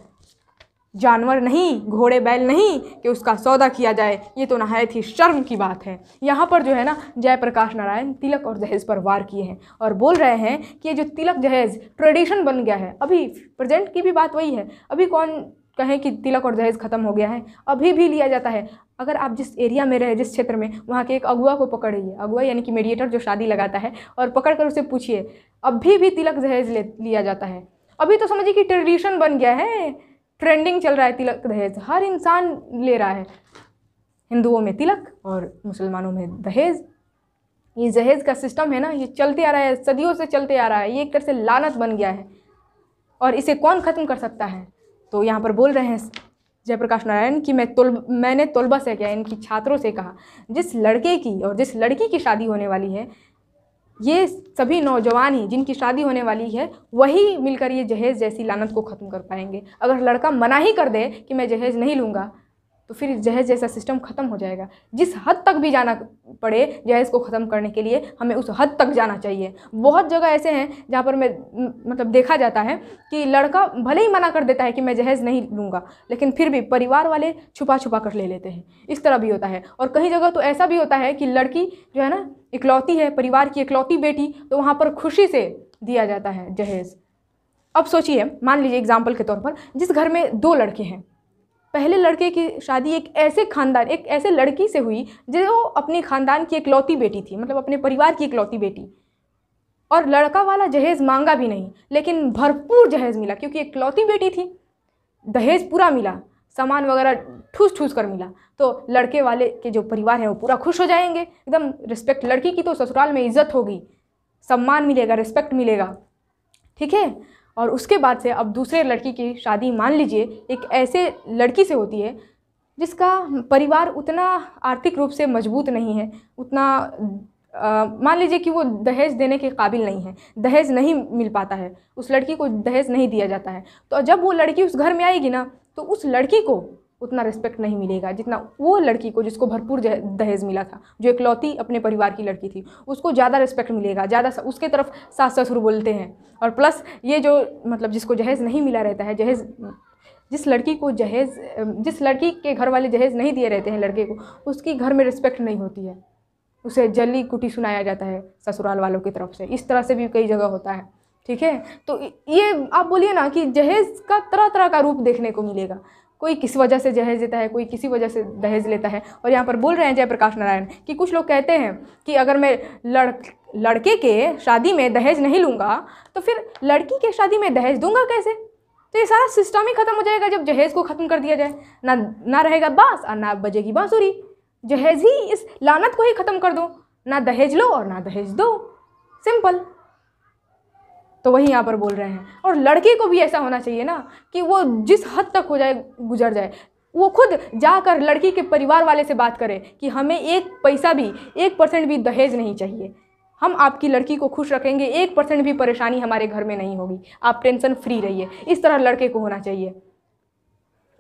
जानवर नहीं घोड़े बैल नहीं कि उसका सौदा किया जाए ये तो नहायत ही शर्म की बात है यहाँ पर जो है ना जयप्रकाश नारायण तिलक और जहेज़ पर वार किए हैं और बोल रहे हैं कि ये जो तिलक जहेज़ ट्रेडिशन बन गया है अभी प्रजेंट की भी बात वही है अभी कौन कहें कि तिलक और दहेज ख़त्म हो गया है अभी भी लिया जाता है अगर आप जिस एरिया में रहे जिस क्षेत्र में वहाँ के एक अगुआ को पकड़िए अगुआ यानी कि मेडिएटर जो शादी लगाता है और पकड़ कर उसे पूछिए अभी भी तिलक दहेज ले लिया जाता है अभी तो समझिए कि ट्रेडिशन बन गया है ट्रेंडिंग चल रहा है तिलक दहेज हर इंसान ले रहा है हिंदुओं में तिलक और मुसलमानों में दहेज ये जहेज का सिस्टम है ना ये चलते आ रहा है सदियों से चलते आ रहा है ये एक तरह से लानत बन गया है और इसे कौन ख़त्म कर सकता है तो यहाँ पर बोल रहे हैं जयप्रकाश नारायण कि मैं तोल मैंने तलबा से क्या इनकी छात्रों से कहा जिस लड़के की और जिस लड़की की शादी होने वाली है ये सभी नौजवान ही जिनकी शादी होने वाली है वही मिलकर ये जहेज़ जैसी लानत को ख़त्म कर पाएंगे अगर लड़का मना ही कर दे कि मैं जहेज़ नहीं लूँगा तो फिर जहेज़ जैसा सिस्टम ख़त्म हो जाएगा जिस हद तक भी जाना पड़े जहेज़ को ख़त्म करने के लिए हमें उस हद तक जाना चाहिए बहुत जगह ऐसे हैं जहाँ पर मैं मतलब देखा जाता है कि लड़का भले ही मना कर देता है कि मैं जहेज़ नहीं लूँगा लेकिन फिर भी परिवार वाले छुपा छुपा कर ले लेते हैं इस तरह भी होता है और कहीं जगह तो ऐसा भी होता है कि लड़की जो है ना इकलौती है परिवार की इकलौती बेटी तो वहाँ पर खुशी से दिया जाता है जहेज़ अब सोचिए मान लीजिए एग्जाम्पल के तौर पर जिस घर में दो लड़के हैं पहले लड़के की शादी एक ऐसे खानदान एक ऐसे लड़की से हुई जो अपने खानदान की इकलौती बेटी थी मतलब अपने परिवार की इकलौती बेटी और लड़का वाला जहेज़ मांगा भी नहीं लेकिन भरपूर जहेज़ मिला क्योंकि इकलौती बेटी थी दहेज पूरा मिला सामान वगैरह ठूस ठूस कर मिला तो लड़के वाले के जो परिवार है वो पूरा खुश हो जाएंगे एकदम रिस्पेक्ट लड़की की तो ससुराल में इज्जत होगी सम्मान मिलेगा रिस्पेक्ट मिलेगा ठीक है और उसके बाद से अब दूसरे लड़की की शादी मान लीजिए एक ऐसे लड़की से होती है जिसका परिवार उतना आर्थिक रूप से मजबूत नहीं है उतना मान लीजिए कि वो दहेज देने के काबिल नहीं है दहेज नहीं मिल पाता है उस लड़की को दहेज नहीं दिया जाता है तो जब वो लड़की उस घर में आएगी ना तो उस लड़की को उतना रिस्पेक्ट नहीं मिलेगा जितना वो लड़की को जिसको भरपूर दहेज मिला था जो इकलौती अपने परिवार की लड़की थी उसको ज़्यादा रिस्पेक्ट मिलेगा ज़्यादा उसके तरफ सास ससुर बोलते हैं और प्लस ये जो मतलब जिसको जहेज़ नहीं मिला रहता है जहेज़ जिस लड़की को जहेज़ जिस लड़की के घर वाले जहेज़ नहीं दिए रहते हैं लड़के को उसकी घर में रिस्पेक्ट नहीं होती है उसे जली कुटी सुनाया जाता है ससुराल वालों की तरफ से इस तरह से भी कई जगह होता है ठीक है तो ये आप बोलिए ना कि जहेज़ का तरह तरह का रूप देखने को मिलेगा कोई किस वजह से जहेज देता है कोई किसी वजह से दहेज लेता है और यहाँ पर बोल रहे हैं जयप्रकाश नारायण कि कुछ लोग कहते हैं कि अगर मैं लड़ लड़के के शादी में दहेज नहीं लूँगा तो फिर लड़की के शादी में दहेज दूंगा कैसे तो ये सारा सिस्टम ही ख़त्म हो जाएगा जब जहेज को ख़त्म कर दिया जाए ना ना रहेगा बाँस और ना बजेगी बाँसुरी जहेज ही इस लानत को ही ख़त्म कर दो ना दहेज लो और ना दहेज दो सिंपल तो वही यहाँ पर बोल रहे हैं और लड़के को भी ऐसा होना चाहिए ना कि वो जिस हद तक हो जाए गुजर जाए वो खुद जाकर लड़की के परिवार वाले से बात करे कि हमें एक पैसा भी एक परसेंट भी दहेज नहीं चाहिए हम आपकी लड़की को खुश रखेंगे एक परसेंट भी परेशानी हमारे घर में नहीं होगी आप टेंशन फ्री रहिए इस तरह लड़के को होना चाहिए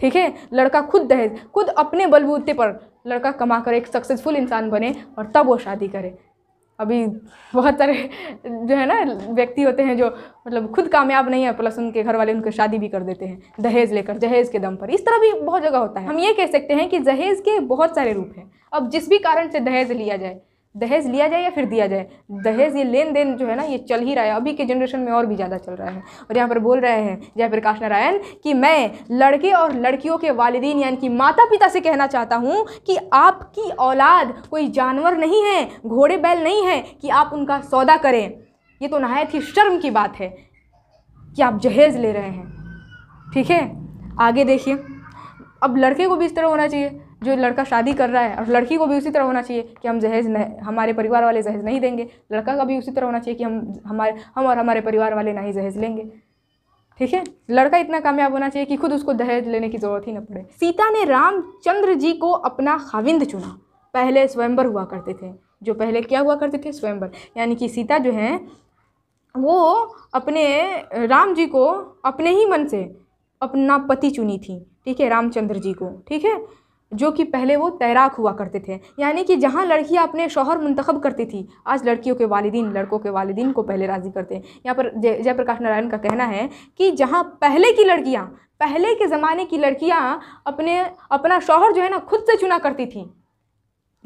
ठीक है लड़का खुद दहेज खुद अपने बलबूते पर लड़का कमा कर एक सक्सेसफुल इंसान बने और तब वो शादी करे अभी बहुत सारे जो है ना व्यक्ति होते हैं जो मतलब खुद कामयाब नहीं है प्लस उनके घर वाले उनकी शादी भी कर देते हैं दहेज लेकर जहेज के दम पर इस तरह भी बहुत जगह होता है हम ये कह सकते हैं कि जहेज के बहुत सारे रूप हैं अब जिस भी कारण से दहेज लिया जाए दहेज लिया जाए या फिर दिया जाए दहेज ये लेन देन जो है ना ये चल ही रहा है अभी के जनरेशन में और भी ज़्यादा चल रहा है और यहाँ पर बोल रहे हैं जयप्रकाश प्रकाश नारायण कि मैं लड़के और लड़कियों के वालदीन यानी कि माता पिता से कहना चाहता हूँ कि आपकी औलाद कोई जानवर नहीं है घोड़े बैल नहीं है कि आप उनका सौदा करें ये तो नहायत ही शर्म की बात है कि आप जहेज ले रहे हैं ठीक है आगे देखिए अब लड़के को भी इस तरह होना चाहिए जो लड़का शादी कर रहा है और लड़की को भी उसी तरह होना चाहिए कि हम जहेज नहीं हमारे परिवार वाले जहेज नहीं देंगे लड़का का भी उसी तरह होना चाहिए कि हम हमारे हम और हमारे परिवार वाले ना ही जहेज लेंगे ठीक है लड़का इतना कामयाब होना चाहिए कि खुद उसको दहेज लेने की ज़रूरत ही न पड़े सीता ने रामचंद्र जी को अपना खाविंद चुना पहले स्वयंवर हुआ करते थे जो पहले क्या हुआ करते थे स्वयंवर यानी कि सीता जो है वो अपने राम जी को अपने ही मन से अपना पति चुनी थी ठीक है रामचंद्र जी को ठीक है जो कि पहले वो तैराक हुआ करते थे यानी कि जहाँ लड़कियाँ अपने शोहर मंतखब करती थी आज लड़कियों के वालदी लड़कों के वालदीन को पहले राज़ी करते हैं यहाँ पर जय जयप्रकाश नारायण का कहना है कि जहाँ पहले की लड़कियाँ पहले के ज़माने की लड़कियाँ अपने अपना शोहर जो है ना खुद से चुना करती थी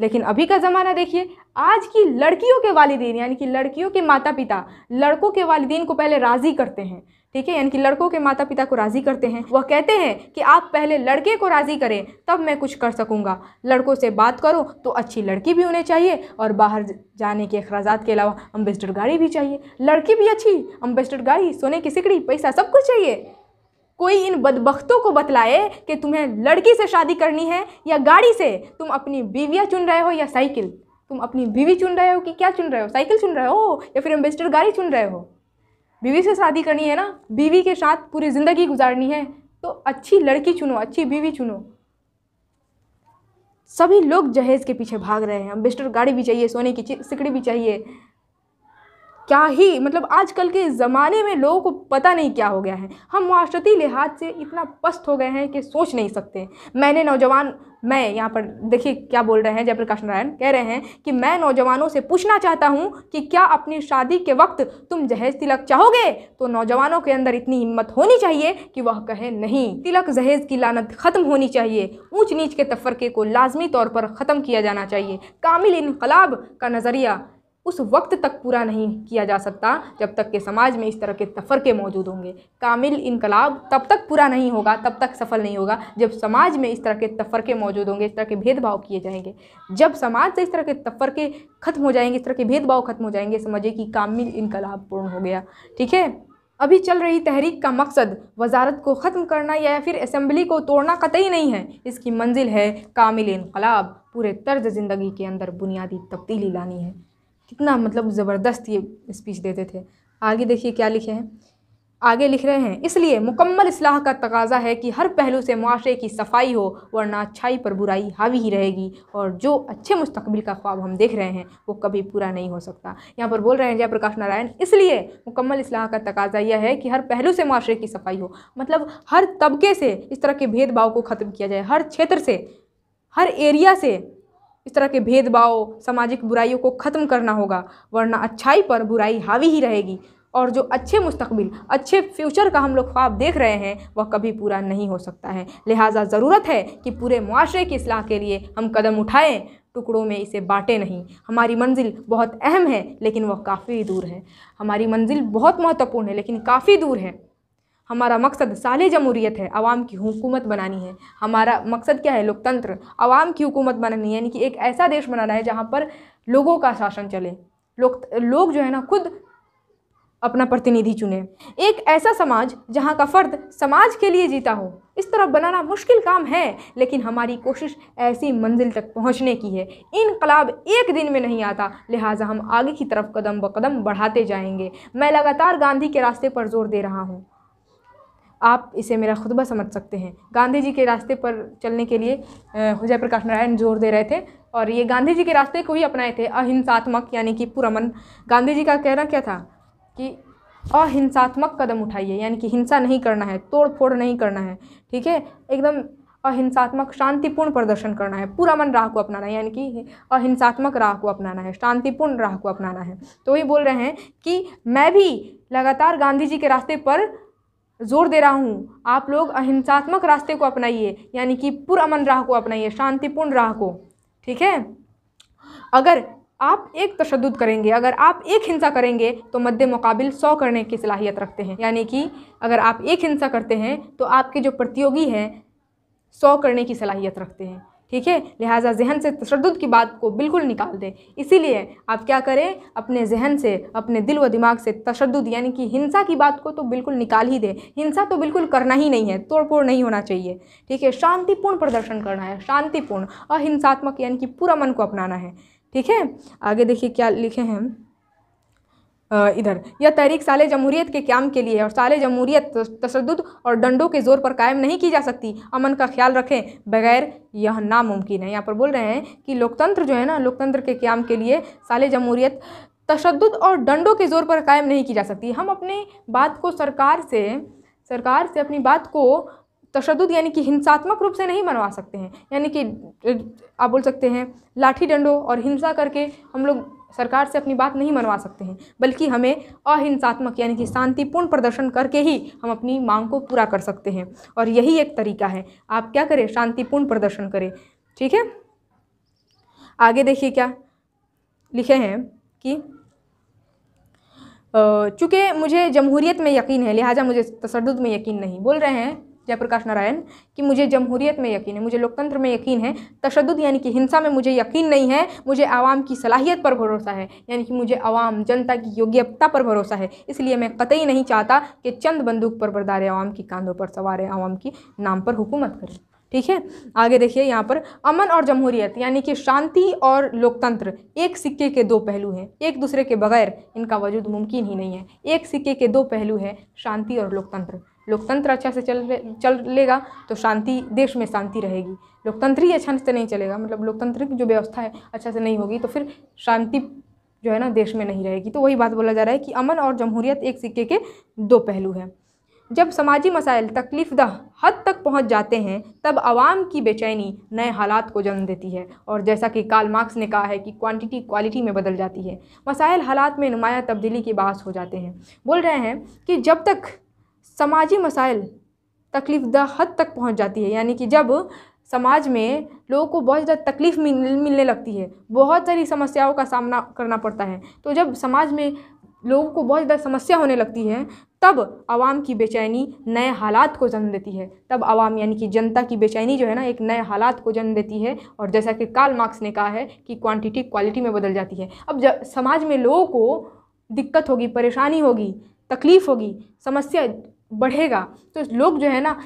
लेकिन अभी का ज़माना देखिए आज की लड़कियों के वालदी यानी कि लड़कियों के माता पिता लड़कों के वालदी को पहले राज़ी करते हैं ठीक है यानी कि लड़कों के माता पिता को राज़ी करते हैं वह कहते हैं कि आप पहले लड़के को राज़ी करें तब मैं कुछ कर सकूँगा लड़कों से बात करो तो अच्छी लड़की भी होने चाहिए और बाहर जाने के अखराज के अलावा अम्बेसडर गाड़ी भी चाहिए लड़की भी अच्छी अम्बेसडर गाड़ी सोने की सिकड़ी पैसा सब कुछ चाहिए कोई इन बदबख्तों को बतलाए कि तुम्हें लड़की से शादी करनी है या गाड़ी से तुम अपनी बीवियाँ चुन रहे हो या साइकिल तुम अपनी बीवी चुन रहे हो कि क्या चुन रहे हो साइकिल चुन रहे हो या फिर एम्बेसडर गाड़ी चुन रहे हो बीवी से शादी करनी है ना बीवी के साथ पूरी ज़िंदगी गुजारनी है तो अच्छी लड़की चुनो अच्छी बीवी चुनो सभी लोग जहेज़ के पीछे भाग रहे हैं अम्बेस्टर गाड़ी भी चाहिए सोने की सिकड़ी भी चाहिए क्या ही मतलब आजकल के ज़माने में लोगों को पता नहीं क्या हो गया है हम माशरती लिहाज से इतना पस्त हो गए हैं कि सोच नहीं सकते मैंने नौजवान मैं यहाँ पर देखिए क्या बोल रहे हैं जयप्रकाश नारायण कह रहे हैं कि मैं नौजवानों से पूछना चाहता हूँ कि क्या अपनी शादी के वक्त तुम जहेज तिलक चाहोगे तो नौजवानों के अंदर इतनी हिम्मत होनी चाहिए कि वह कहे नहीं तिलक जहेज की लानत ख़त्म होनी चाहिए ऊँच नीच के तफरके को लाजमी तौर पर ख़त्म किया जाना चाहिए कामिल इनकलाब का नज़रिया उस वक्त तक पूरा नहीं किया जा सकता जब तक के समाज में इस तरह के तफरके मौजूद होंगे कामिल इनकलाब तब तक पूरा नहीं होगा तब तक सफल नहीं होगा जब समाज में इस तरह के तफरके मौजूद होंगे इस तरह के भेदभाव किए जाएंगे जब समाज से इस तरह के तफरके ख़त्म हो जाएंगे इस तरह के भेदभाव ख़त्म हो जाएंगे समझिए कि कामिल इनकलाब पूर्ण हो गया ठीक है अभी चल रही तहरीक का मकसद वजारत को ख़त्म करना या फिर असम्बली को तोड़ना कतई नहीं है इसकी मंजिल है कामिल इनकलाब पूरे तर्ज ज़िंदगी के अंदर बुनियादी तब्दीली लानी है कितना मतलब ज़बरदस्त ये स्पीच देते थे आगे देखिए क्या लिखे हैं आगे लिख रहे हैं इसलिए मुकम्मल असलाह का तकाजा है कि हर पहलू से माशरे की सफाई हो वरना अच्छाई पर बुराई हावी ही रहेगी और जो अच्छे मुस्तबिल का ख्वाब हम देख रहे हैं वो कभी पूरा नहीं हो सकता यहाँ पर बोल रहे हैं जयप्रकाश नारायण इसलिए मुकम्मल असलाह का तकाजा यह है कि हर पहलू से माशरे की सफाई हो मतलब हर तबके से इस तरह के भेदभाव को ख़त्म किया जाए हर क्षेत्र से हर एरिया से इस तरह के भेदभाव सामाजिक बुराइयों को ख़त्म करना होगा वरना अच्छाई पर बुराई हावी ही रहेगी और जो अच्छे मुस्तकबिल अच्छे फ्यूचर का हम लोग ख्वाब देख रहे हैं वह कभी पूरा नहीं हो सकता है लिहाजा ज़रूरत है कि पूरे माशरे की असलाह के लिए हम कदम उठाएँ टुकड़ों में इसे बाँटें नहीं हमारी मंजिल बहुत अहम है लेकिन वह काफ़ी दूर है हमारी मंजिल बहुत महत्वपूर्ण है लेकिन काफ़ी दूर है हमारा मकसद साल जमहूरीत है आवाम की हुकूमत बनानी है हमारा मकसद क्या है लोकतंत्र आवाम की हुकूमत बनानी है यानी कि एक ऐसा देश बनाना है जहाँ पर लोगों का शासन चले लोग लोग जो है ना खुद अपना प्रतिनिधि चुने एक ऐसा समाज जहाँ का फ़र्द समाज के लिए जीता हो इस तरफ बनाना मुश्किल काम है लेकिन हमारी कोशिश ऐसी मंजिल तक पहुँचने की है इनकलाब एक दिन में नहीं आता लिहाजा हम आगे की तरफ कदम ब कदम बढ़ाते जाएंगे मैं लगातार गांधी के रास्ते पर जोर दे रहा हूँ आप इसे मेरा खुतबा समझ सकते हैं गांधी जी के रास्ते पर चलने के लिए जय प्रकाश नारायण जोर दे रहे थे और ये गांधी जी के रास्ते को ही अपनाए थे अहिंसात्मक यानी कि पूरा मन गांधी जी का कहना क्या था कि अहिंसात्मक कदम उठाइए यानी कि हिंसा नहीं करना है तोड़ फोड़ नहीं करना है ठीक है एकदम अहिंसात्मक शांतिपूर्ण प्रदर्शन करना है पूरा मन राह को अपनाना है यानी कि अहिंसात्मक राह को अपनाना है शांतिपूर्ण राह को अपनाना है तो वही बोल रहे हैं कि मैं भी लगातार गांधी जी के रास्ते पर जोर दे रहा हूँ आप लोग अहिंसात्मक रास्ते को अपनाइए यानी कि पुरअमन राह को अपनाइए शांतिपूर्ण राह को ठीक है अगर आप एक तशद करेंगे अगर आप एक हिंसा करेंगे तो मध्य मुकाबिल सौ करने की सलाहियत रखते हैं यानी कि अगर आप एक हिंसा करते हैं तो आपके जो प्रतियोगी हैं सौ करने की सलाहियत रखते हैं ठीक है लिहाजा जहन से तशद की बात को बिल्कुल निकाल दें इसीलिए आप क्या करें अपने जहन से अपने दिल व दिमाग से तशद यानी कि हिंसा की बात को तो बिल्कुल निकाल ही दें हिंसा तो बिल्कुल करना ही नहीं है तोड़फोड़ नहीं होना चाहिए ठीक है शांतिपूर्ण प्रदर्शन करना है शांतिपूर्ण अहिंसात्मक यानी कि पूरा मन को अपनाना है ठीक है आगे देखिए क्या लिखे हैं इधर यह तहरीक साल जमहूरीत के क्याम के लिए और साल जमहूरीत तशद और डंडों के ज़ोर पर कायम नहीं की जा सकती अमन का ख्याल रखें बगैर यह नामुमकिन है यहाँ पर बोल रहे हैं कि लोकतंत्र जो है ना लोकतंत्र के क्याम के लिए साल जमहूरीत तशद और डंडों के ज़ोर पर कायम नहीं की जा सकती हम अपने बात को सरकार से सरकार से अपनी बात को तशद यानी कि हिंसात्मक रूप से नहीं बनवा सकते हैं यानी कि आप बोल सकते हैं लाठी डंडों और हिंसा करके हम लोग सरकार से अपनी बात नहीं मनवा सकते हैं बल्कि हमें अहिंसात्मक यानी कि शांतिपूर्ण प्रदर्शन करके ही हम अपनी मांग को पूरा कर सकते हैं और यही एक तरीका है आप क्या करें शांतिपूर्ण प्रदर्शन करें ठीक है आगे देखिए क्या लिखे हैं कि चूँकि मुझे जमहूरियत में यकीन है लिहाजा मुझे तसद में यकीन नहीं बोल रहे हैं जयप्रकाश नारायण कि मुझे जमहूरियत में यकीन है मुझे लोकतंत्र में यकीन है तशद यानी कि हिंसा में मुझे यकीन नहीं है मुझे आवाम की सलाहियत पर भरोसा है यानी कि मुझे आवाम जनता की योग्यता पर भरोसा है इसलिए मैं कतई नहीं चाहता कि चंद बंदूक पर बरदारे आवाम की कांधों पर सवार आवाम की नाम पर हुकूमत करें ठीक है आगे देखिए यहाँ पर अमन और जमहूरियत यानी कि शांति और लोकतंत्र एक सिक्के के दो पहलू हैं एक दूसरे के बगैर इनका वजूद मुमकिन ही नहीं है एक सिक्के के दो पहलू हैं शांति और लोकतंत्र लोकतंत्र अच्छा से चल चल लेगा तो शांति देश में शांति रहेगी लोकतंत्र ही अच्छा से नहीं चलेगा मतलब की जो व्यवस्था है अच्छा से नहीं होगी तो फिर शांति जो है ना देश में नहीं रहेगी तो वही बात बोला जा रहा है कि अमन और जमहूरियत एक सिक्के के दो पहलू हैं जब समाजी मसाइल दह हद तक पहुंच जाते हैं तब आवाम की बेचैनी नए हालात को जन्म देती है और जैसा कि कार्ल मार्क्स ने कहा है कि क्वांटिटी क्वालिटी में बदल जाती है मसाइल हालात में नुमाया तब्दीली के बास हो जाते हैं बोल रहे हैं कि जब तक समाजी मसाइल तकलीफ द हद तक पहुंच जाती है यानी कि जब समाज में लोगों को बहुत ज़्यादा तकलीफ़ मिल, मिलने लगती है बहुत सारी समस्याओं का सामना करना पड़ता है तो जब समाज में लोगों को बहुत ज़्यादा समस्या होने लगती है तब आवाम की बेचैनी नए हालात को जन्म देती है तब आवाम यानी कि जनता की बेचैनी जो है ना एक नए हालात को जन्म देती है और जैसा कि कार्ल मार्क्स ने कहा है कि क्वांटिटी क्वालिटी में बदल जाती है अब जब समाज में लोगों को दिक्कत होगी परेशानी होगी तकलीफ़ होगी समस्या बढ़ेगा तो लोग जो है ना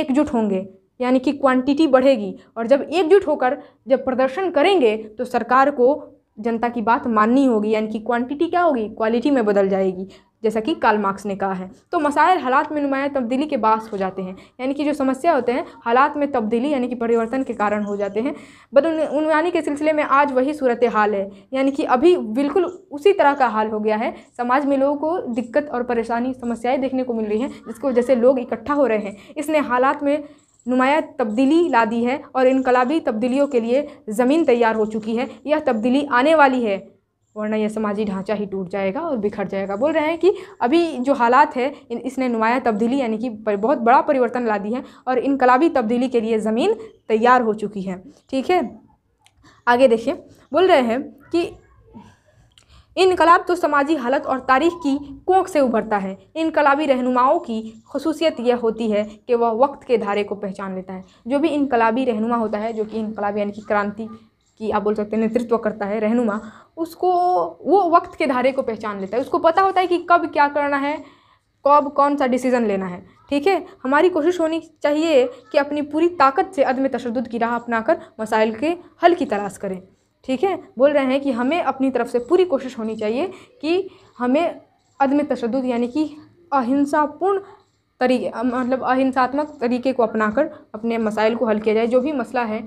एकजुट होंगे यानी कि क्वांटिटी बढ़ेगी और जब एकजुट होकर जब प्रदर्शन करेंगे तो सरकार को जनता की बात माननी होगी यानी कि क्वांटिटी क्या होगी क्वालिटी में बदल जाएगी जैसा कि काल मार्क्स ने कहा है तो मसाइल हालात में नुमाया तब्दीली के बास हो जाते हैं यानी कि जो समस्या होते हैं हालात में तब्दीली यानी कि परिवर्तन के कारण हो जाते हैं उनवानी के सिलसिले में आज वही सूरत हाल है यानी कि अभी बिल्कुल उसी तरह का हाल हो गया है समाज में लोगों को दिक्कत और परेशानी समस्याएँ देखने को मिल रही हैं जिसकी वजह से लोग इकट्ठा हो रहे हैं इसने हालात में नुमाया तब्दीली ला दी है और इनकलाबी तब्दीलियों के लिए ज़मीन तैयार हो चुकी है यह तब्दीली आने वाली है वरना यह समाजी ढांचा ही टूट जाएगा और बिखर जाएगा बोल रहे हैं कि अभी जो हालात है इसने नुमाया तब्दीली यानी कि बहुत बड़ा परिवर्तन ला दी है और इनकलाबी तब्दीली के लिए ज़मीन तैयार हो चुकी है ठीक है आगे देखिए बोल रहे हैं कि इनकलाब तो समाजी हालत और तारीख की कोख से उभरता है इनकलाबी रहनुमाओं की खसूसियत यह होती है कि वह वक्त के धारे को पहचान लेता है जो भी इनकलाबी रहनुमा होता है जो कि इनकलाबी यानी कि क्रांति कि आप बोल सकते हैं नेतृत्व करता है रहनुमा उसको वो वक्त के धारे को पहचान लेता है उसको पता होता है कि कब क्या करना है कब कौन सा डिसीज़न लेना है ठीक है हमारी कोशिश होनी चाहिए कि अपनी पूरी ताकत से अदम तशद की राह अपनाकर मसाइल के हल की तलाश करें ठीक है बोल रहे हैं कि हमें अपनी तरफ से पूरी कोशिश होनी चाहिए कि हमें अदम तशद यानी कि अहिंसापूर्ण तरीके मतलब अहिंसात्मक तरीके को अपनाकर अपने मसाइल को हल किया जाए जो भी मसला है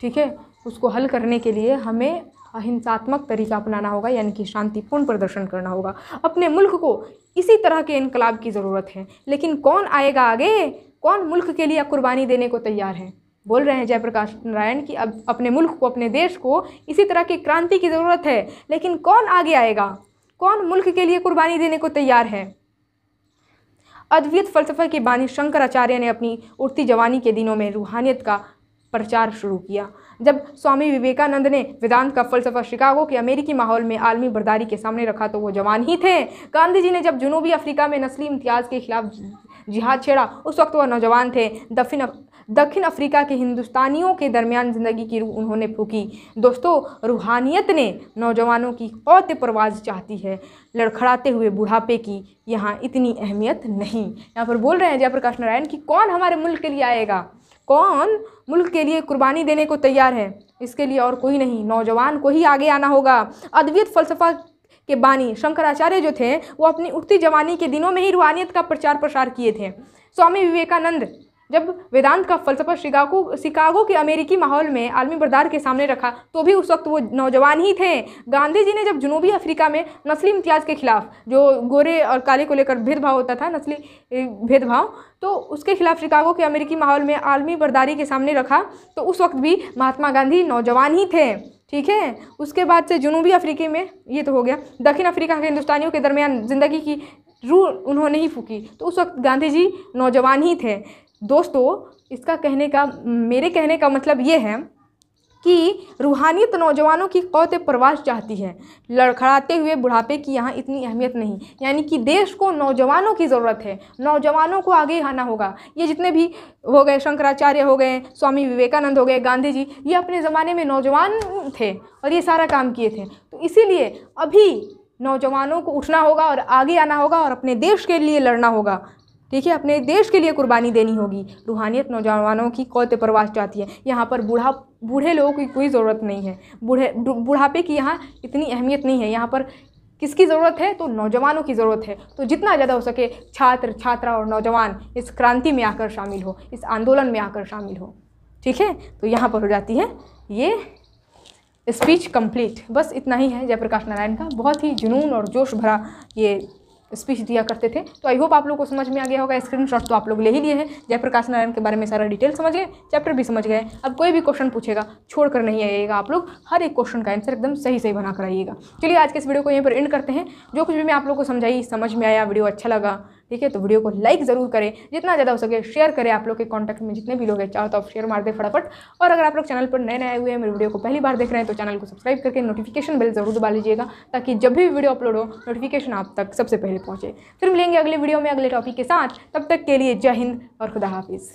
ठीक है उसको हल करने के लिए हमें अहिंसात्मक तरीका अपनाना होगा यानी कि शांतिपूर्ण प्रदर्शन करना होगा अपने मुल्क को इसी तरह के इनकलाब की ज़रूरत है लेकिन कौन आएगा आगे कौन मुल्क के लिए कुर्बानी देने को तैयार है बोल रहे हैं जयप्रकाश नारायण कि अब अपने मुल्क को अपने देश को इसी तरह की क्रांति की ज़रूरत है लेकिन कौन आगे आएगा कौन मुल्क के लिए कुर्बानी देने को तैयार है अद्वित फ़लसफ़े की बानी शंकराचार्य ने अपनी उड़ती जवानी के दिनों में रूहानियत का प्रचार शुरू किया जब स्वामी विवेकानंद ने वेदांत का फलसफा शिकागो के अमेरिकी माहौल में आलमी बर्दारी के सामने रखा तो वो जवान ही थे गांधी जी ने जब जुनूबी अफ्रीका में नस्ली इम्तियाज़ के खिलाफ जिहाद छेड़ा उस वक्त वह नौजवान थे दफिन दक्षिण अफ्रीका के हिंदुस्तानियों के दरमियान ज़िंदगी की रूह उन्होंने फूकी दोस्तों रूहानियत ने नौजवानों की औत परवाज चाहती है लड़खड़ाते हुए बुढ़ापे की यहाँ इतनी अहमियत नहीं यहाँ पर बोल रहे हैं जयप्रकाश नारायण कि कौन हमारे मुल्क के लिए आएगा कौन मुल्क के लिए कुर्बानी देने को तैयार है इसके लिए और कोई नहीं नौजवान को ही आगे आना होगा अद्वित फ़लसफ़ा के बानी शंकराचार्य जो थे वो अपनी उठती जवानी के दिनों में ही रूहानियत का प्रचार प्रसार किए थे स्वामी विवेकानंद जब वेदांत का फलसफा शिकागो शिकागो के अमेरिकी माहौल में आलमी बरदार के सामने रखा तो भी उस वक्त वो नौजवान ही थे गांधी जी ने जब जनूबी अफ्रीका में नस्ली इम्तियाज़ के खिलाफ जो गोरे और काले को लेकर भेदभाव होता था नस्ली भेदभाव तो उसके खिलाफ शिकागो के अमेरिकी माहौल में आलमी बरदारी के सामने रखा तो उस वक्त भी महात्मा गांधी नौजवान ही थे ठीक है उसके बाद से जनूबी अफ्रीक़े में ये तो हो गया दक्षिण अफ्रीका के हिंदुस्तानियों के दरमियान ज़िंदगी की रू उन्होंने ही फूकी तो उस वक्त गांधी जी नौजवान ही थे दोस्तों इसका कहने का मेरे कहने का मतलब ये है कि रूहानियत नौजवानों की कौत प्रवास चाहती है लड़खड़ाते हुए बुढ़ापे की यहाँ इतनी अहमियत नहीं यानी कि देश को नौजवानों की ज़रूरत है नौजवानों को आगे आना होगा ये जितने भी हो गए शंकराचार्य हो गए स्वामी विवेकानंद हो गए गांधी जी ये अपने ज़माने में नौजवान थे और ये सारा काम किए थे तो इसीलिए अभी नौजवानों को उठना होगा और आगे आना होगा और अपने देश के लिए लड़ना होगा देखिए अपने देश के लिए कुर्बानी देनी होगी रूहानियत नौजवानों की कौत परवास जाती है यहाँ पर बूढ़ा बूढ़े लोगों की कोई ज़रूरत नहीं है बूढ़े बुढ़ापे की यहाँ इतनी अहमियत नहीं है यहाँ पर किसकी ज़रूरत है तो नौजवानों की ज़रूरत है तो जितना ज़्यादा हो सके छात्र छात्रा और नौजवान इस क्रांति में आकर शामिल हो इस आंदोलन में आकर शामिल हो ठीक है तो यहाँ पर हो जाती है ये स्पीच कंप्लीट बस इतना ही है जयप्रकाश नारायण का बहुत ही जुनून और जोश भरा ये स्पीच दिया करते थे तो आई होप आप लोग को समझ में आ गया होगा स्क्रीन तो आप लोग ले ही लिए हैं जयप्रकाश नारायण के बारे में सारा डिटेल समझ गए चैप्टर भी समझ गए अब कोई भी क्वेश्चन पूछेगा छोड़ कर नहीं आइएगा आप लोग हर एक क्वेश्चन का आंसर एकदम सही सही बना कर आइएगा चलिए आज के इस वीडियो को यहीं पर एंड करते हैं जो कुछ भी मैं आप लोग को समझाई समझ में आया वीडियो अच्छा लगा ठीक है तो वीडियो को लाइक ज़रूर करें जितना ज़्यादा हो सके शेयर करें आप लोग के कॉन्टैक्ट में जितने भी लोग हैं चाहो तो आप शेयर मार दें फटाफट और अगर आप लोग चैनल पर नए नए हुए हैं मेरे वीडियो को पहली बार देख रहे हैं तो चैनल को सब्सक्राइब करके नोटिफिकेशन बिल ज़रूर दबा लीजिएगा ताकि जब भी वीडियो अपलोड हो नोटिफिकेशन आप तक सबसे पहले पहुँचे फिर मिलेंगे अगले वीडियो में अगले टॉपिक के साथ तब तक के लिए जय हिंद और खुदा हाफिज़